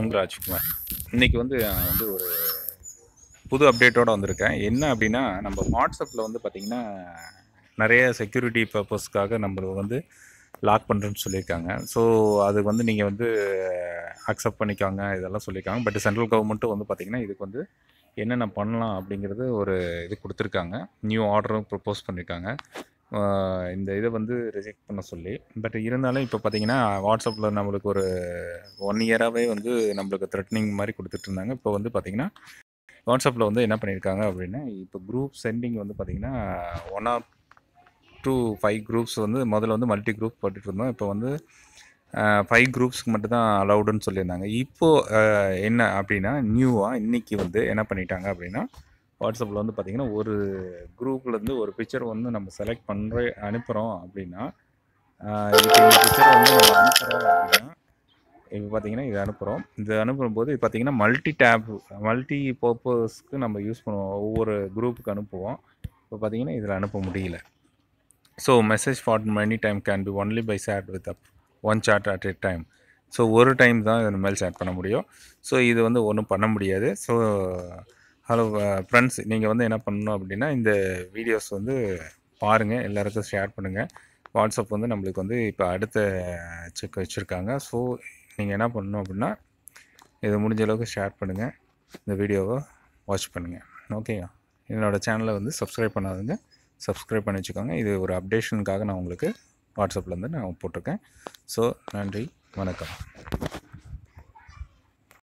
உங்கள் ராஜ்குமார் இன்றைக்கி வந்து நான் வந்து ஒரு புது அப்டேட்டோடு வந்திருக்கேன் என்ன அப்படின்னா நம்ம வாட்ஸ்அப்பில் வந்து பார்த்திங்கன்னா நிறைய செக்யூரிட்டி பர்பஸ்க்காக நம்மளை வந்து லாக் பண்ணுறேன்னு சொல்லியிருக்காங்க ஸோ அது வந்து நீங்கள் வந்து அக்செப்ட் பண்ணிக்காங்க இதெல்லாம் சொல்லியிருக்காங்க பட் சென்ட்ரல் கவர்மெண்ட்டும் வந்து பார்த்திங்கன்னா இதுக்கு வந்து என்னென்ன பண்ணலாம் அப்படிங்கிறது ஒரு இது கொடுத்துருக்காங்க நியூ ஆர்டரும் ப்ரப்போஸ் பண்ணியிருக்காங்க இந்த இதை வந்து ரிஜெக்ட் பண்ண சொல்லி பட் இருந்தாலும் இப்போ பார்த்தீங்கன்னா வாட்ஸ்அப்பில் நம்மளுக்கு ஒரு ஒன் இயராகவே வந்து நம்மளுக்கு த்ரெட்னிங் மாதிரி கொடுத்துட்ருந்தாங்க இப்போ வந்து பார்த்திங்கன்னா வாட்ஸ்அப்பில் வந்து என்ன பண்ணியிருக்காங்க அப்படின்னா இப்போ குரூப் சென்டிங் வந்து பார்த்திங்கன்னா one or two five groups வந்து முதல்ல வந்து மல்டி குரூப் போட்டுட்டு இருந்தோம் இப்போ வந்து ஃபைவ் குரூப்ஸ்க்கு மட்டும் தான் அலௌடுன்னு சொல்லியிருந்தாங்க இப்போது என்ன அப்படின்னா நியூவாக இன்றைக்கி வந்து என்ன பண்ணிட்டாங்க அப்படின்னா வாட்ஸ்அப்பில் வந்து பார்த்தீங்கன்னா ஒரு குரூப்லேருந்து ஒரு பிக்சர் வந்து நம்ம செலக்ட் பண்ணுற அனுப்புகிறோம் அப்படின்னா இப்போ இந்த பிக்சர் வந்து நம்ம அனுப்புகிறோம் அப்படின்னா இப்போ பார்த்தீங்கன்னா இது அனுப்புகிறோம் இது அனுப்பும்போது பார்த்தீங்கன்னா மல்டி டேப் மல்டி பர்பஸ்க்கு நம்ம யூஸ் பண்ணுவோம் ஒவ்வொரு குரூப்புக்கு அனுப்புவோம் இப்போ பார்த்தீங்கன்னா இதில் அனுப்ப முடியல so message forward many time can be only by chat with up one chat at a time so ஒரு டைம் தான் இது மேல் சேட் பண்ண முடியும் ஸோ இது வந்து ஒன்றும் பண்ண முடியாது ஸோ ஹலோ ஃப்ரெண்ட்ஸ் நீங்கள் வந்து என்ன பண்ணணும் அப்படின்னா இந்த வீடியோஸ் வந்து பாருங்கள் எல்லாருக்கும் ஷேர் பண்ணுங்கள் வாட்ஸ்அப் வந்து நம்மளுக்கு வந்து இப்போ அடுத்த செக் வச்சுருக்காங்க ஸோ நீங்கள் என்ன பண்ணணும் அப்படின்னா இது முடிஞ்ச அளவுக்கு ஷேர் பண்ணுங்கள் இந்த வீடியோவை வாட்ச் பண்ணுங்கள் ஓகேங்க என்னோடய சேனலை வந்து சப்ஸ்கிரைப் பண்ணாதுங்க சப்ஸ்கிரைப் பண்ணி வச்சுக்கோங்க இது ஒரு அப்டேஷனுக்காக நான் உங்களுக்கு வாட்ஸ்அப்பில் வந்து நான் போட்டிருக்கேன் ஸோ நன்றி வணக்கம்